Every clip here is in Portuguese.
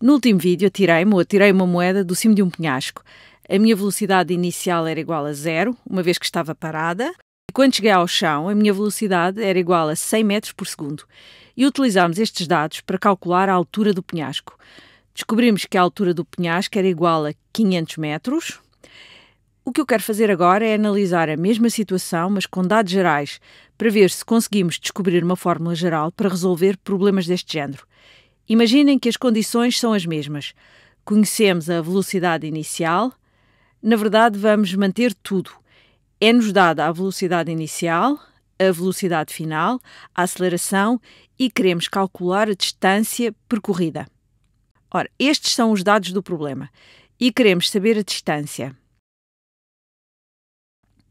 No último vídeo, atirei-me atirei uma moeda do cimo de um penhasco. A minha velocidade inicial era igual a zero, uma vez que estava parada. E quando cheguei ao chão, a minha velocidade era igual a 100 metros por segundo. E utilizámos estes dados para calcular a altura do penhasco. Descobrimos que a altura do penhasco era igual a 500 metros. O que eu quero fazer agora é analisar a mesma situação, mas com dados gerais, para ver se conseguimos descobrir uma fórmula geral para resolver problemas deste género. Imaginem que as condições são as mesmas. Conhecemos a velocidade inicial. Na verdade, vamos manter tudo. É-nos dada a velocidade inicial, a velocidade final, a aceleração e queremos calcular a distância percorrida. Ora, estes são os dados do problema e queremos saber a distância.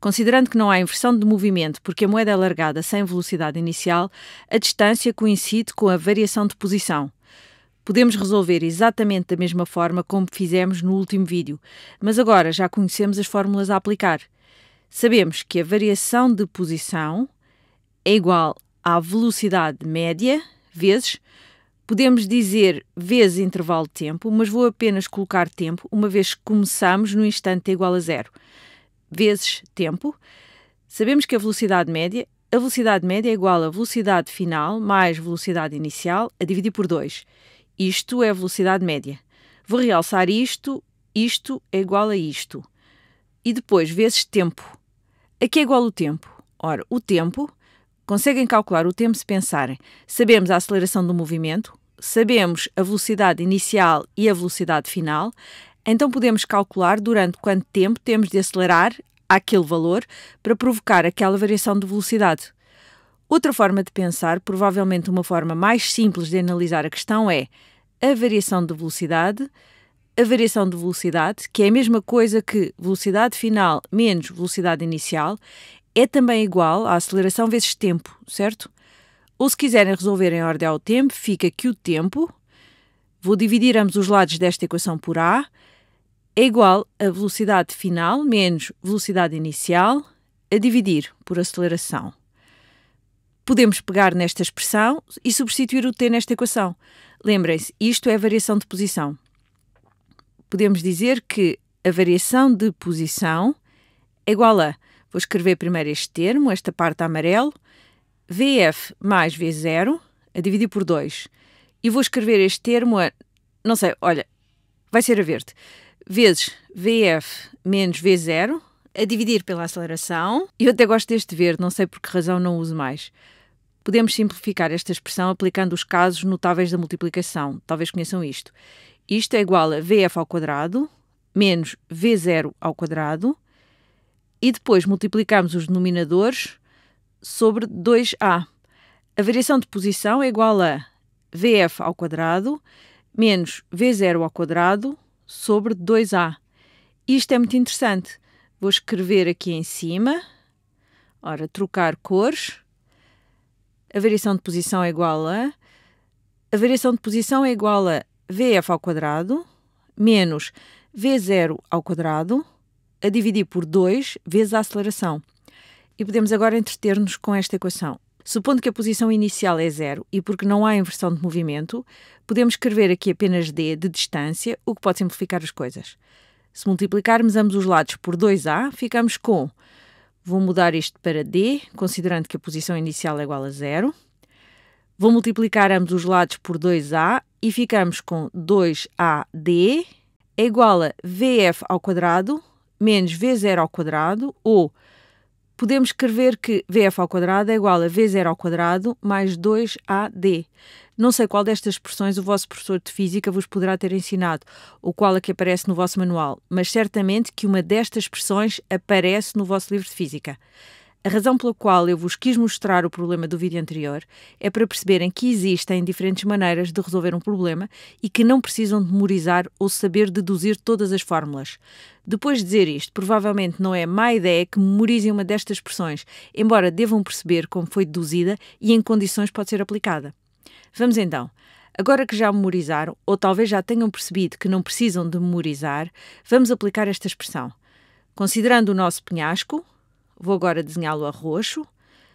Considerando que não há inversão de movimento porque a moeda é largada sem velocidade inicial, a distância coincide com a variação de posição. Podemos resolver exatamente da mesma forma como fizemos no último vídeo, mas agora já conhecemos as fórmulas a aplicar. Sabemos que a variação de posição é igual à velocidade média vezes Podemos dizer vezes intervalo de tempo, mas vou apenas colocar tempo, uma vez que começamos no instante é igual a zero. Vezes tempo. Sabemos que a velocidade média, a velocidade média é igual à velocidade final mais velocidade inicial a dividir por 2. Isto é a velocidade média. Vou realçar isto, isto é igual a isto. E depois, vezes tempo. A que é igual o tempo? Ora, o tempo, conseguem calcular o tempo se pensarem. Sabemos a aceleração do movimento, sabemos a velocidade inicial e a velocidade final, então podemos calcular durante quanto tempo temos de acelerar aquele valor para provocar aquela variação de velocidade. Outra forma de pensar, provavelmente uma forma mais simples de analisar a questão, é a variação de velocidade. A variação de velocidade, que é a mesma coisa que velocidade final menos velocidade inicial, é também igual à aceleração vezes tempo, certo? Ou se quiserem resolver em ordem ao tempo, fica que o tempo, vou dividir ambos os lados desta equação por A, é igual a velocidade final menos velocidade inicial a dividir por aceleração. Podemos pegar nesta expressão e substituir o t nesta equação. Lembrem-se, isto é variação de posição. Podemos dizer que a variação de posição é igual a, vou escrever primeiro este termo, esta parte amarelo, VF mais V0 a dividir por 2. E vou escrever este termo a, não sei, olha, vai ser a verde, vezes VF menos V0 a dividir pela aceleração. Eu até gosto deste verde, não sei por que razão não uso mais. Podemos simplificar esta expressão aplicando os casos notáveis da multiplicação. Talvez conheçam isto. Isto é igual a VF ao quadrado menos V0 ao quadrado e depois multiplicamos os denominadores sobre 2A. A variação de posição é igual a VF ao quadrado menos V0 ao quadrado sobre 2A. Isto é muito interessante. Vou escrever aqui em cima. Ora, trocar cores a variação de posição é igual a a variação de posição é igual a vf ao quadrado menos v0 ao quadrado a dividir por 2 vezes a aceleração. E podemos agora entreter-nos com esta equação. Supondo que a posição inicial é zero e porque não há inversão de movimento, podemos escrever aqui apenas d de distância, o que pode simplificar as coisas. Se multiplicarmos ambos os lados por 2a, ficamos com Vou mudar isto para D, considerando que a posição inicial é igual a zero. Vou multiplicar ambos os lados por 2A e ficamos com 2AD é igual a VF ao quadrado menos V0 ao quadrado ou podemos escrever que VF é ao quadrado é igual a V0 ao quadrado mais 2AD. Não sei qual destas expressões o vosso professor de física vos poderá ter ensinado, ou qual a é que aparece no vosso manual, mas certamente que uma destas expressões aparece no vosso livro de física. A razão pela qual eu vos quis mostrar o problema do vídeo anterior é para perceberem que existem diferentes maneiras de resolver um problema e que não precisam de memorizar ou saber deduzir todas as fórmulas. Depois de dizer isto, provavelmente não é má ideia que memorizem uma destas expressões, embora devam perceber como foi deduzida e em condições pode ser aplicada. Vamos então. Agora que já memorizaram, ou talvez já tenham percebido que não precisam de memorizar, vamos aplicar esta expressão. Considerando o nosso penhasco, Vou agora desenhá-lo a roxo.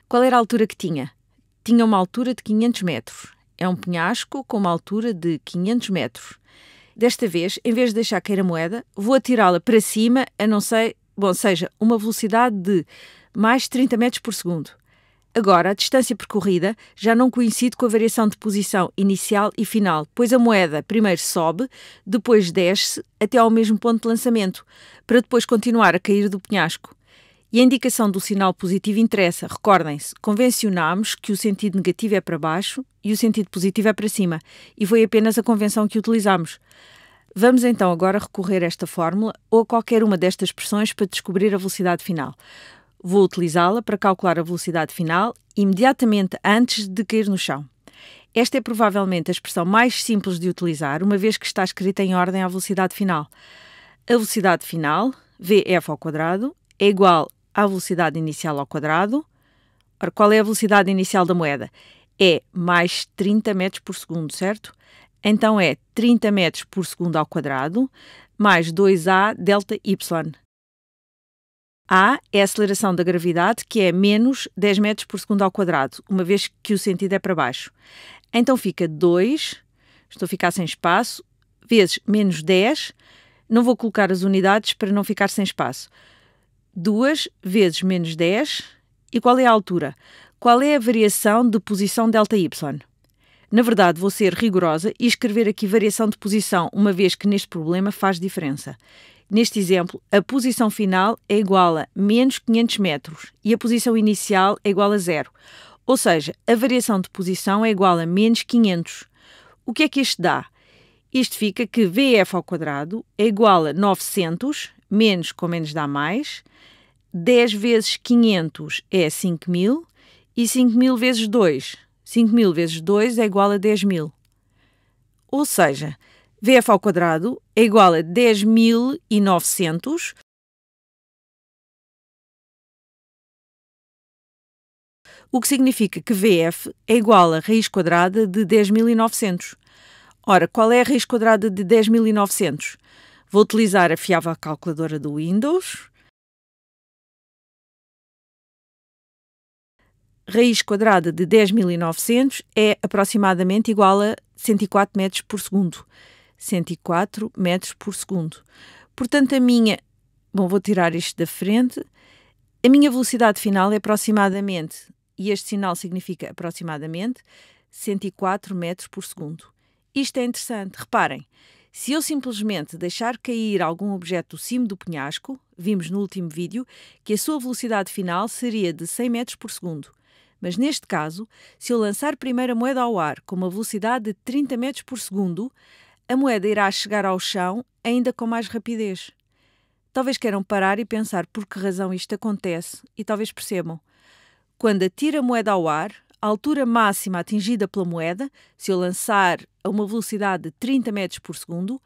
Qual era a altura que tinha? Tinha uma altura de 500 metros. É um penhasco com uma altura de 500 metros. Desta vez, em vez de deixar cair a moeda, vou atirá-la para cima, a não ser, bom, seja uma velocidade de mais 30 metros por segundo. Agora, a distância percorrida já não coincide com a variação de posição inicial e final, pois a moeda primeiro sobe, depois desce até ao mesmo ponto de lançamento, para depois continuar a cair do penhasco. E a indicação do sinal positivo interessa. Recordem-se, convencionámos que o sentido negativo é para baixo e o sentido positivo é para cima. E foi apenas a convenção que utilizámos. Vamos então agora recorrer a esta fórmula ou a qualquer uma destas expressões para descobrir a velocidade final. Vou utilizá-la para calcular a velocidade final imediatamente antes de cair no chão. Esta é provavelmente a expressão mais simples de utilizar, uma vez que está escrita em ordem à velocidade final. A velocidade final, vf, é igual à velocidade inicial ao quadrado. Ora, qual é a velocidade inicial da moeda? É mais 30 metros por segundo, certo? Então é 30 metros por segundo ao quadrado mais 2a delta y. A é a aceleração da gravidade, que é menos 10 metros por segundo ao quadrado, uma vez que o sentido é para baixo. Então fica 2, estou a ficar sem espaço, vezes menos 10, não vou colocar as unidades para não ficar sem espaço. 2 vezes menos 10 e qual é a altura? Qual é a variação de posição ΔY? Na verdade, vou ser rigorosa e escrever aqui variação de posição, uma vez que neste problema faz diferença. Neste exemplo, a posição final é igual a menos 500 metros e a posição inicial é igual a zero. Ou seja, a variação de posição é igual a menos 500. O que é que isto dá? Isto fica que VF ao quadrado é igual a 900 menos com menos dá mais, 10 vezes 500 é 5.000 e 5.000 vezes 2. 5.000 vezes 2 é igual a 10.000. Ou seja, VF ao quadrado é igual a 10.900 o que significa que VF é igual a raiz quadrada de 10.900. Ora, qual é a raiz quadrada de 10.900? Vou utilizar a fiável calculadora do Windows. Raiz quadrada de 10.900 é aproximadamente igual a 104 metros por segundo. 104 metros por segundo. Portanto, a minha... Bom, vou tirar isto da frente. A minha velocidade final é aproximadamente, e este sinal significa aproximadamente, 104 metros por segundo. Isto é interessante, reparem. Se eu simplesmente deixar cair algum objeto do cimo do penhasco, vimos no último vídeo que a sua velocidade final seria de 100 metros por segundo. Mas neste caso, se eu lançar primeiro a moeda ao ar com uma velocidade de 30 metros por segundo, a moeda irá chegar ao chão ainda com mais rapidez. Talvez queiram parar e pensar por que razão isto acontece e talvez percebam. Quando atira a moeda ao ar, a altura máxima atingida pela moeda, se eu lançar a uma velocidade de 30 metros por segundo,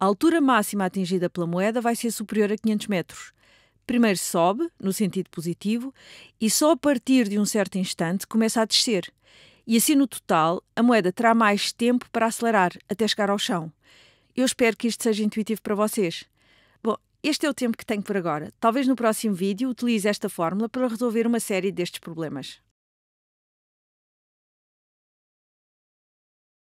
a altura máxima atingida pela moeda vai ser superior a 500 metros. Primeiro sobe, no sentido positivo, e só a partir de um certo instante começa a descer. E assim, no total, a moeda terá mais tempo para acelerar até chegar ao chão. Eu espero que isto seja intuitivo para vocês. Bom, este é o tempo que tenho por agora. Talvez no próximo vídeo utilize esta fórmula para resolver uma série destes problemas.